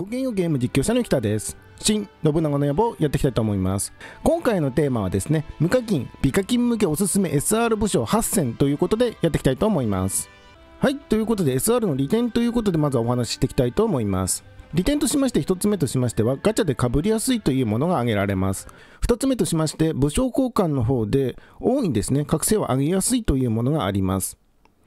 ごきげんようゲーム実況者の北です。新信長の野望やっていきたいと思います。今回のテーマはですね、無課金、美課金向けおすすめ SR 武将8選ということでやっていきたいと思います。はい、ということで SR の利点ということでまずはお話ししていきたいと思います。利点としまして1つ目としましてはガチャでかぶりやすいというものが挙げられます2つ目としまして武将交換の方で大いにですね覚醒を上げやすいというものがあります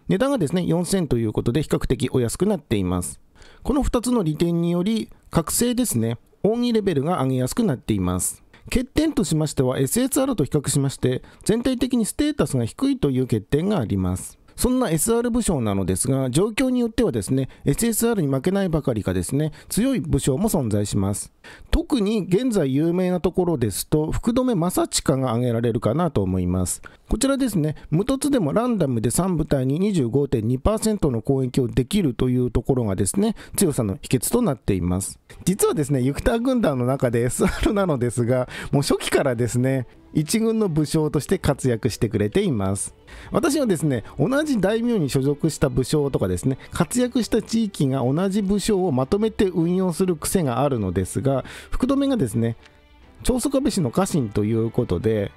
値段がですね4000ということで比較的お安くなっていますこの2つの利点により覚醒ですね音義レベルが上げやすくなっています欠点としましては SSR と比較しまして全体的にステータスが低いという欠点がありますそんな SR 武将なのですが状況によってはですね SSR に負けないばかりかですね強い武将も存在します特に現在有名なところですと福留正親が挙げられるかなと思いますこちらですね、無凸でもランダムで3部隊に25.2%の攻撃をできるというところがですね、強さの秘訣となっています。実はですね、ユクター軍団の中で SR なのですが、もう初期からですね、一軍の武将として活躍してくれています私はですね同じ大名に所属した武将とかですね活躍した地域が同じ武将をまとめて運用する癖があるのですが福留がですね長宗我部氏の家臣ということで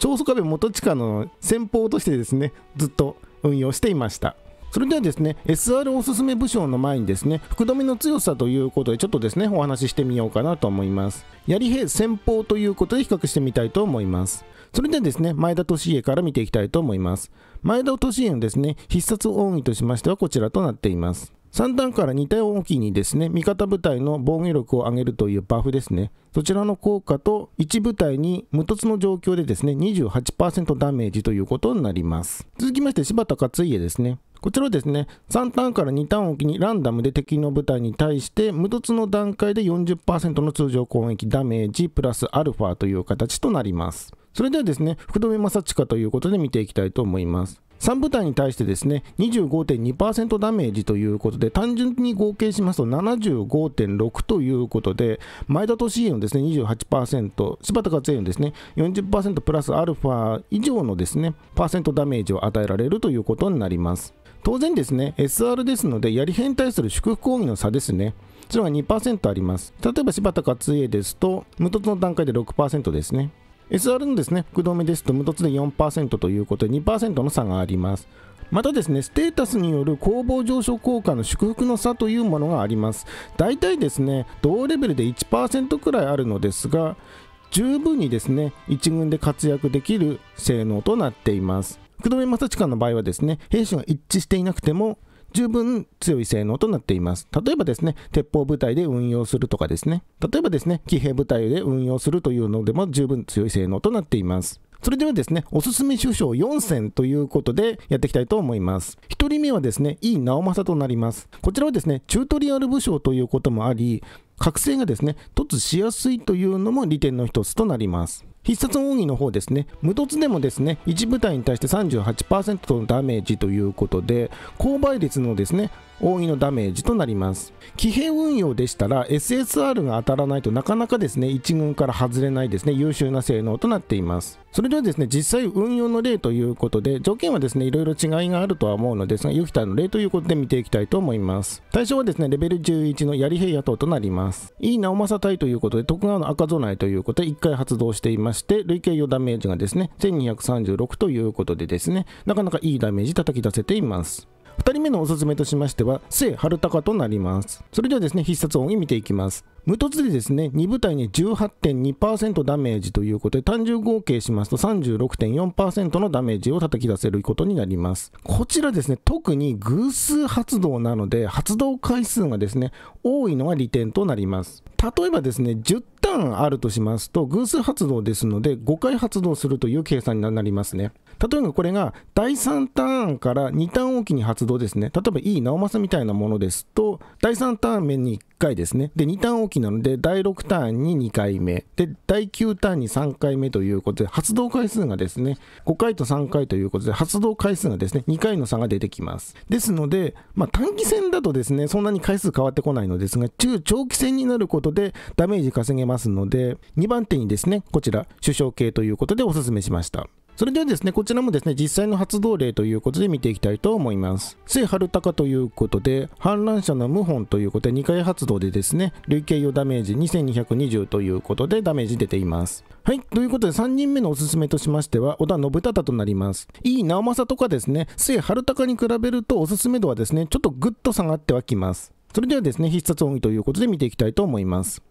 長宗我部元親の先方としてですねずっと運用していましたそれではですね SR おすすめ武将の前にですね福留の強さということでちょっとですねお話ししてみようかなと思います槍兵先方ということで比較してみたいと思いますそれではですね前田利家から見ていきたいと思います前田利家のですね必殺奥義としましてはこちらとなっています3段から2体大きにですね、味方部隊の防御力を上げるというバフですね、そちらの効果と1部隊に無凸の状況でですね、28%ダメージということになります。続きまして柴田勝家ですね。こちらはですね、3ターンから2ターンおきにランダムで敵の部隊に対して、無凸の段階で40%の通常攻撃ダメージプラスアルファという形となります。それではですね、福留正親ということで見ていきたいと思います。3部隊に対してですね、25.2%ダメージということで、単純に合計しますと75.6ということで、前田利家のですね、28%、柴田勝家のですね、40%プラスアルファ以上のですね、パーセントダメージを与えられるということになります。当然ですね、SR ですので、やり変に対する祝福抗議の差ですね。それが2%あります。例えば柴田勝家ですと、無凸の段階で6%ですね。SR のですね、福留ですと無凸で4%ということで2%の差があります。またですね、ステータスによる攻防上昇効果の祝福の差というものがあります。大体ですね、同レベルで1%くらいあるのですが、十分にですね、1軍で活躍できる性能となっています。福留正親の場合はですね、兵士が一致していなくても、十分強い性能となっています。例えばですね、鉄砲部隊で運用するとかですね、例えばですね、騎兵部隊で運用するというのでも十分強い性能となっています。それではですね、おすすめ首相4選ということでやっていきたいと思います。1人目はですね、井、伊直政となります。こちらはですね、チュートリアル武将ということもあり、覚醒がですね、突しやすいというのも利点の一つとなります。必殺奥義の方ですね、無凸でもですね、1部隊に対して38%のダメージということで、高倍率のですね、多いのダメージとなります騎兵運用でしたら SSR が当たらないとなかなかですね1軍から外れないですね優秀な性能となっていますそれではですね実際運用の例ということで条件はですねいろいろ違いがあるとは思うのですがユキタの例ということで見ていきたいと思います対象はですねレベル11の槍兵野党となりますいい直政隊ということで徳川の赤備えということで1回発動していまして累計4ダメージがですね1236ということでですねなかなかいいダメージ叩き出せています2人目のおすすめとしましては、聖春高となります。それではですね、必殺音に見ていきます。無凸でですね、2部隊に18.2%ダメージということで、単純合計しますと36.4%のダメージを叩き出せることになります。こちらですね、特に偶数発動なので、発動回数がですね、多いのが利点となります。例えばですね、10旦あるとしますと、偶数発動ですので、5回発動するという計算になりますね。例えばこれが第3ターンから2ターンおきに発動ですね。例えば E 直政みたいなものですと、第3ターン目に1回ですね。で、2ターンおきなので、第6ターンに2回目。で、第9ターンに3回目ということで、発動回数がですね、5回と3回ということで、発動回数がですね、2回の差が出てきます。ですので、まあ、短期戦だとですね、そんなに回数変わってこないのですが、中長期戦になることで、ダメージ稼げます。ますので、2番手にですね、こちら、首相系ということでお勧めしました。それではですね、こちらもですね、実際の発動例ということで見ていきたいと思います。聖春高ということで、反乱者の謀反ということで2回発動でですね、累計用ダメージ2220ということでダメージ出ています。はい、ということで3人目のおすすめとしましては、織田信忠となります。いい直政とかですね、聖春高に比べるとおすすめ度はですね、ちょっとぐっと下がってはきます。それではですね、必殺奥義ということで見ていきたいと思います。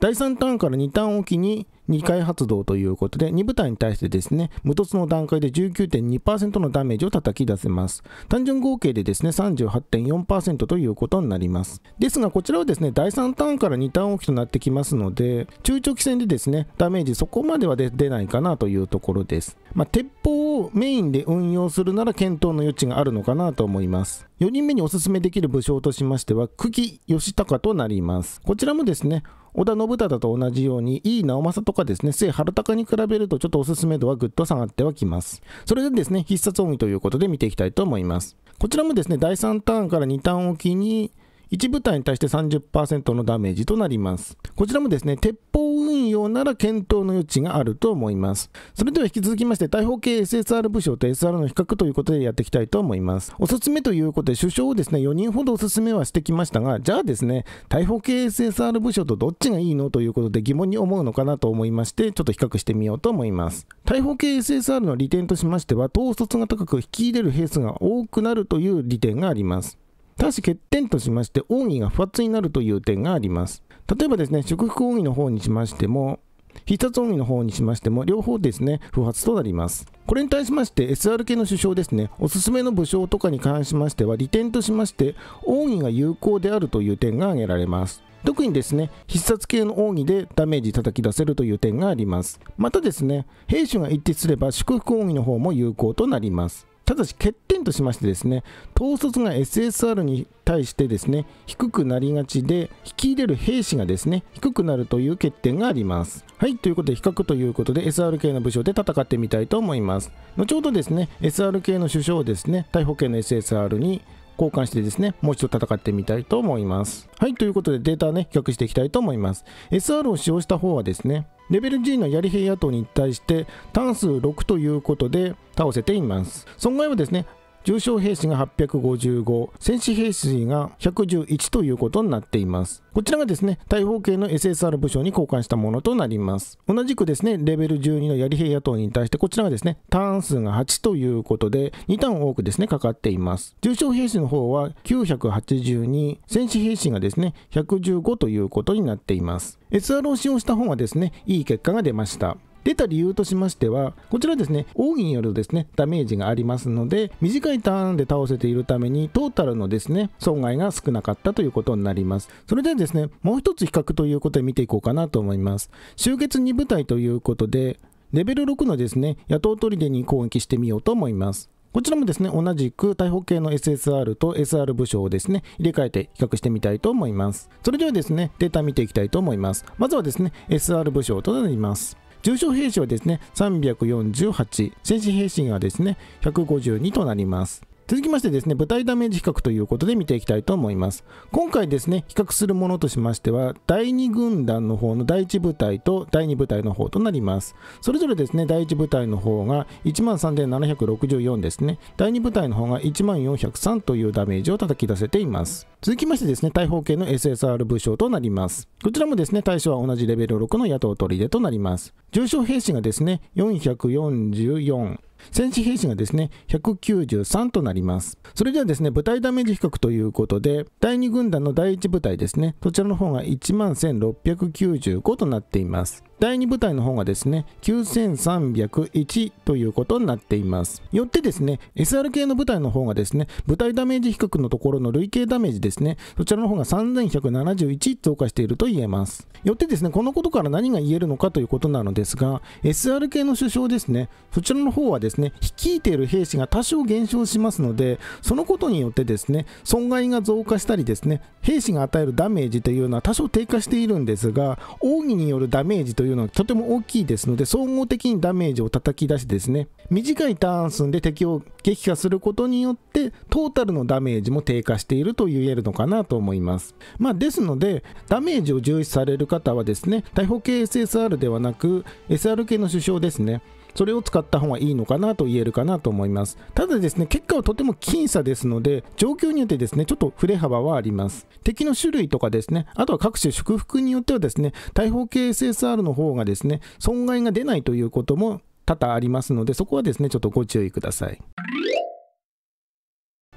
第3ターンから2ターンおきに2回発動ということで、2部隊に対してですね、無凸の段階で19.2%のダメージを叩き出せます。単純合計でですね、38.4%ということになります。ですが、こちらはですね、第3ターンから2ターン置きとなってきますので、中長期戦でですね、ダメージそこまでは出ないかなというところです。まあ、鉄砲をメインで運用するなら検討の余地があるのかなと思います。4人目にお勧めできる武将としましては、久喜義隆となります。こちらもですね、織田信忠と同じように、井伊直政とかですね、末春高に比べるとちょっとおすすめ度はぐっと下がってはきます。それでですね、必殺音ということで見ていきたいと思います。こちらもですね、第3ターンから2ターンおきに、1部隊に対して30%のダメージとなります。こちらもですね、鉄砲運用なら検討の余地があると思います。それでは引き続きまして、大砲系 SSR 部署と SR の比較ということでやっていきたいと思います。おすすめということで、首相をですね、4人ほどおすすめはしてきましたが、じゃあですね、大砲系 SSR 部署とどっちがいいのということで疑問に思うのかなと思いまして、ちょっと比較してみようと思います。大砲系 SSR の利点としましては、統率が高く引き入れる兵数が多くなるという利点があります。ただし欠点としまして、奥義が不発になるという点があります。例えばですね、祝福奥義の方にしましても、必殺音義の方にしましても、両方ですね、不発となります。これに対しまして、SR 系の首相ですね、おすすめの武将とかに関しましては、利点としまして、奥義が有効であるという点が挙げられます。特にですね、必殺系の奥義でダメージ叩き出せるという点があります。またですね、兵士が一致すれば祝福奥義の方も有効となります。ただし欠点としましてですね統率が SSR に対してですね低くなりがちで引き入れる兵士がですね低くなるという欠点がありますはいということで比較ということで SR 系の武将で戦ってみたいと思います後ほどですね SR 系の首相をですね逮捕権の SSR に交換してですね、もう一度戦ってみたいと思います。はい、ということでデータね、比較していきたいと思います。SR を使用した方はですね、レベル G の槍兵野党に対して単数6ということで倒せています損害はですね重傷兵士が855、戦死兵士が111ということになっています。こちらがですね、大砲系の SSR 武将に交換したものとなります。同じくですね、レベル12の槍兵野党に対して、こちらがですね、ターン数が8ということで、2ターン多くですね、かかっています。重傷兵士の方は982、戦死兵士がですね、115ということになっています。SR を使用した方がですね、いい結果が出ました。出た理由としましては、こちらですね、奥義によるですね、ダメージがありますので、短いターンで倒せているために、トータルのですね、損害が少なかったということになります。それではですね、もう一つ比較ということで見ていこうかなと思います。集結2部隊ということで、レベル6のですね、野党砦に攻撃してみようと思います。こちらもですね、同じく大砲系の SSR と SR 武将をですね、入れ替えて比較してみたいと思います。それではですね、データ見ていきたいと思います。まずはですね、SR 武将となります。重症兵士はですね348戦神兵士がですね152となります続きましてですね、舞台ダメージ比較ということで見ていきたいと思います。今回ですね、比較するものとしましては、第2軍団の方の第1部隊と第2部隊の方となります。それぞれですね、第1部隊の方が13,764ですね、第2部隊の方が14,3というダメージを叩き出せています。続きましてですね、大砲系の SSR 武将となります。こちらもですね、対象は同じレベル6の野党砦となります。重症兵士がですね、444、戦士兵士がですね、193となります。それではですね、部隊ダメージ比較ということで、第2軍団の第1部隊ですね、そちらの方が11,695となっています。第2部隊の方がですね、9301ということになっています。よってですね、SR 系の部隊の方がですね、部隊ダメージ比較のところの累計ダメージですね、そちらの方が3171増加していると言えます。よってですね、このことから何が言えるのかということなのですが、SR 系の首相ですね、そちらの方はですね、率いている兵士が多少減少しますので、そのことによってですね、損害が増加したりですね、兵士が与えるダメージというのは多少低下しているんですが、奥義によるダメージといういうのはとても大きいですので、総合的にダメージを叩き出してですね、短いターン数で敵を撃破することによって、トータルのダメージも低下していると言えるのかなと思います。まあ、ですので、ダメージを重視される方はですね、大砲系 SSR ではなく、SR 系の首相ですね、それを使った方がいいのかなと言えるかなと思いますただですね結果はとても僅差ですので状況によってですねちょっと振れ幅はあります敵の種類とかですねあとは各種祝福によってはですね大砲系 SSR の方がですね損害が出ないということも多々ありますのでそこはですねちょっとご注意ください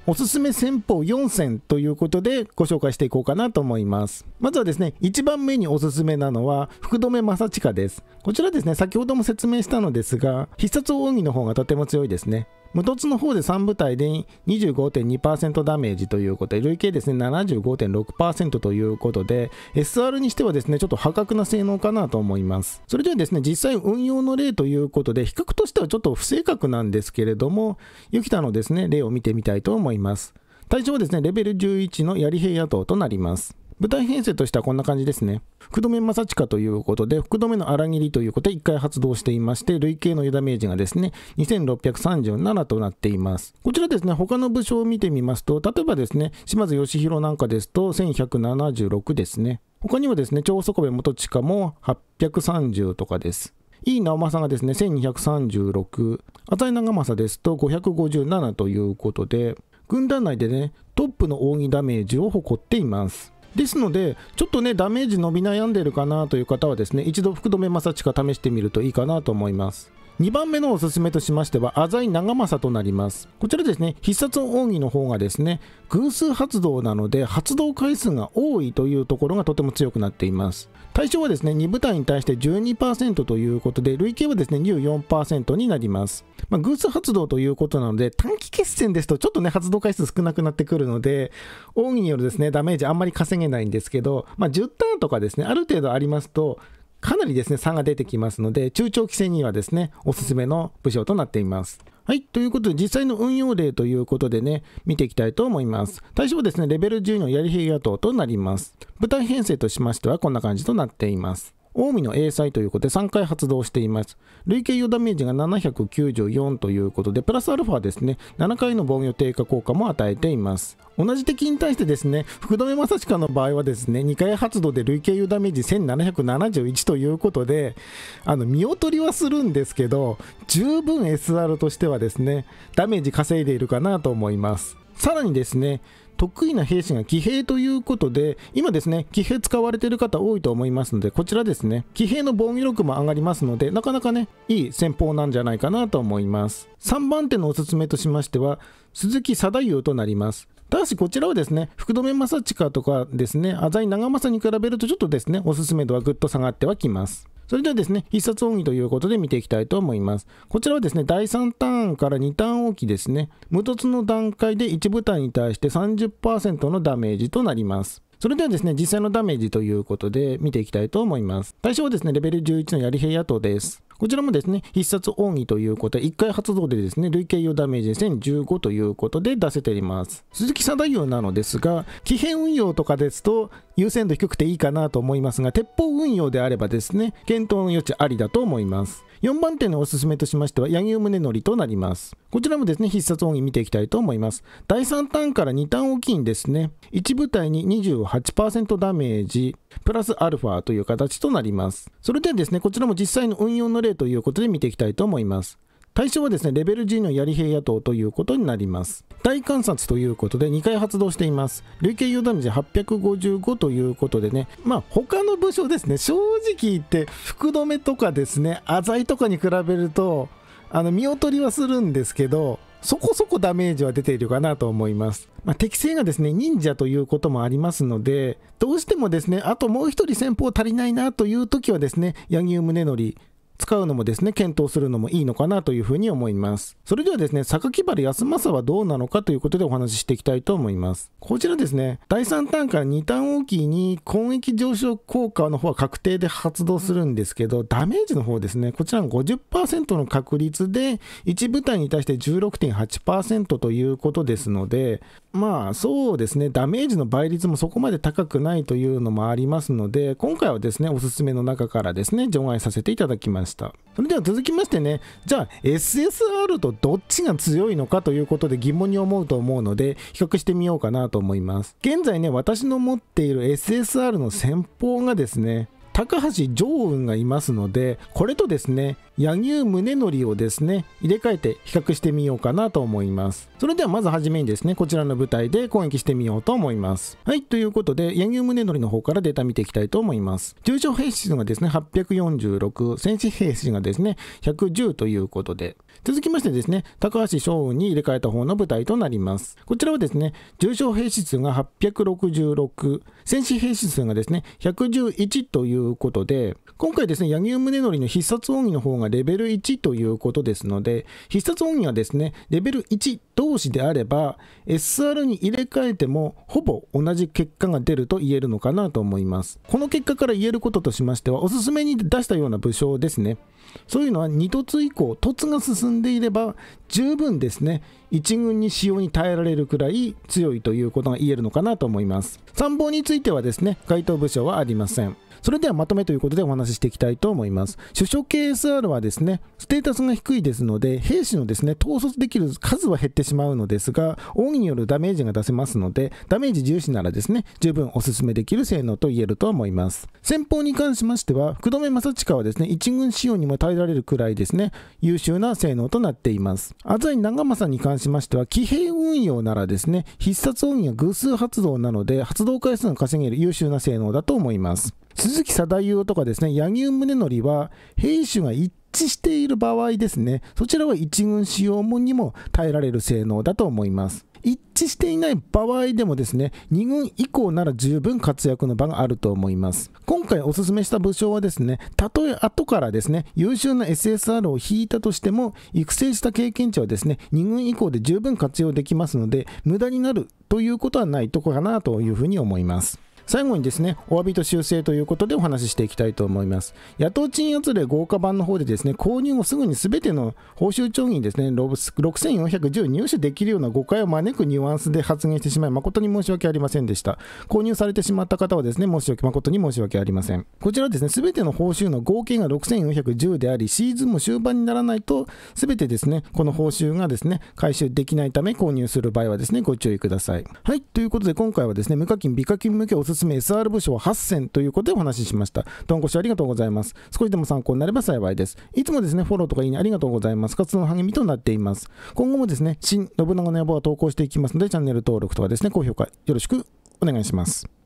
おすすめ戦法4選ということでご紹介していこうかなと思います。まずはですね、1番目におすすめなのは福留正親です。こちらですね、先ほども説明したのですが、必殺奥義の方がとても強いですね。無凸の方で3部隊で25.2%ダメージということで、累計ですね、75.6%ということで、SR にしてはですね、ちょっと破格な性能かなと思います。それではですね、実際運用の例ということで、比較としてはちょっと不正確なんですけれども、ユキタのですね、例を見てみたいと思います。対象はですね、レベル11の槍兵野党となります。舞台編成としてはこんな感じですね。福留正親ということで、福留の荒切りということで1回発動していまして、累計のダメージがですね、2637となっています。こちらですね、他の武将を見てみますと、例えばですね、島津義弘なんかですと、1176ですね。他にはですね、長底部元親も830とかです。井伊直政がですね、1236。浅井長政ですと、557ということで、軍団内でね、トップの扇ダメージを誇っています。ですので、ちょっとね、ダメージ伸び悩んでるかなという方はですね、一度福留正親試してみるといいかなと思います。2番目のおすすめとしましては浅井長政となりますこちらですね必殺奥義の方がですね偶数発動なので発動回数が多いというところがとても強くなっています対象はですね2部隊に対して12%ということで累計はですね24%になります、まあ、偶数発動ということなので短期決戦ですとちょっとね発動回数少なくなってくるので奥義によるですねダメージあんまり稼げないんですけど、まあ、10ターンとかですねある程度ありますとかなりですね、差が出てきますので、中長期戦にはですね、おすすめの武将となっています。はい。ということで、実際の運用例ということでね、見ていきたいと思います。対象はですね、レベル10の槍兵野党となります。舞台編成としましては、こんな感じとなっています。近江の A 才ということで3回発動しています。累計用ダメージが794ということで、プラスアルファですね、7回の防御低下効果も与えています。同じ敵に対してですね、福留正親の場合はですね、2回発動で累計用ダメージ1771ということで、あの、見劣りはするんですけど、十分 SR としてはですね、ダメージ稼いでいるかなと思います。さらにですね、得意な兵士が騎兵ということで、今ですね、騎兵使われている方多いと思いますので、こちらですね、騎兵の防御力も上がりますので、なかなかね、いい戦法なんじゃないかなと思います。3番手のおすすめとしましては、鈴木貞雄となります。ただしこちらはですね、福留正親とかですね、浅井長政に比べるとちょっとですね、おすすめ度はぐっと下がってはきます。それではですね、必殺奥義ということで見ていきたいと思います。こちらはですね、第3ターンから2ターンおきですね、無凸の段階で1部隊に対して30%のダメージとなります。それではですね、実際のダメージということで見ていきたいと思います。対象はですね、レベル11の槍兵野党です。こちらもですね、必殺奥義ということで、1回発動でですね、累計用ダメージ1015ということで出せています。鈴木貞夫なのですが、機変運用とかですと、優先度低くていいかなと思いますが、鉄砲運用であればですね、検討の余地ありだと思います。4番手のおすすめとしましては、柳生宗則となります。こちらもですね、必殺音義見ていきたいと思います。第3ターンから2ターンおきにですね、1部隊に28%ダメージ、プラスアルファという形となります。それではですね、こちらも実際の運用の例ということで見ていきたいと思います。対象はですね、レベル G の槍兵野党ということになります。大観察ということで2回発動しています。累計有ダメージ855ということでね、まあ他の武将ですね、正直言って福留とかですね、浅井とかに比べると、あの見劣りはするんですけど、そこそこダメージは出ているかなと思います。まあ、適性がですね、忍者ということもありますので、どうしてもですね、あともう一人戦法足りないなという時はですね、柳生宗則、使うのもですね、検討するのもいいのかなというふうに思います。それではですね、榊原康政はどうなのかということでお話ししていきたいと思います。こちらですね、第3ターンから2ターン大きいに攻撃上昇効果の方は確定で発動するんですけど、ダメージの方ですね、こちらの50%の確率で1部隊に対して16.8%ということですので、まあそうですね、ダメージの倍率もそこまで高くないというのもありますので、今回はですね、おすすめの中からですね、除外させていただきましした。それでは続きましてね、じゃあ SSR とどっちが強いのかということで疑問に思うと思うので、比較してみようかなと思います。現在ね、私の持っている SSR の先方がですね、高橋常雲がいますので、これとですね、柳生宗則をですね、入れ替えて比較してみようかなと思います。それではまずはじめにですね、こちらの舞台で攻撃してみようと思います。はい、ということで、柳生宗則の方からデータ見ていきたいと思います。重症兵士がですね、846、戦士兵士がですね、110ということで、続きましてですね、高橋翔雲に入れ替えた方の舞台となります。こちらはですね、重症兵士数が866、戦死兵士数がですね、111ということで、今回ですね、柳生宗則の必殺奥義の方がレベル1ということですので、必殺奥義はですね、レベル1同士であれば SR に入れ替えてもほぼ同じ結果が出ると言えるのかなと思いますこの結果から言えることとしましてはおすすめに出したような武将ですねそういうのは2凸以降凸が進んでいれば十分ですね1軍に使用に耐えられるくらい強いということが言えるのかなと思います参謀についてはですね該当武将はありませんそれではまとめということでお話ししていきたいと思います。首相 KSR はですね、ステータスが低いですので、兵士のですね、統率できる数は減ってしまうのですが、恩義によるダメージが出せますので、ダメージ重視ならですね、十分お勧めできる性能と言えると思います。先方に関しましては、福留正親はですね、一軍仕様にも耐えられるくらいですね、優秀な性能となっています。浅井長政に関しましては、騎兵運用ならですね、必殺恩義は偶数発動なので、発動回数が稼げる優秀な性能だと思います。鈴木貞夫とかですね、柳生宗則は、兵種が一致している場合ですね、そちらは一軍使用もにも耐えられる性能だと思います。一致していない場合でもですね、2軍以降なら十分活躍の場があると思います。今回おすすめした武将はですね、たとえ後からですね、優秀な SSR を引いたとしても、育成した経験値はですね、2軍以降で十分活用できますので、無駄になるということはないとこかなというふうに思います。最後にですね、お詫びと修正ということでお話ししていきたいと思います。野党賃圧例豪華版の方でですね、購入後すぐに全ての報酬帳にですね、6410入手できるような誤解を招くニュアンスで発言してしまい、誠に申し訳ありませんでした。購入されてしまった方はですね、申し訳、誠に申し訳ありません。こちらですね、全ての報酬の合計が6410であり、シーズンも終盤にならないと、全てですね、この報酬がですね、回収できないため購入する場合はですね、ご注意ください。はい、ということで今回はですね、無課金、美課金向けおすすすすめ SR 部署は8選ということでお話ししました。トんこシありがとうございます。少しでも参考になれば幸いです。いつもですね、フォローとかいいねありがとうございます。活動の励みとなっています。今後もですね、新信長の野望は投稿していきますので、チャンネル登録とかですね、高評価よろしくお願いします。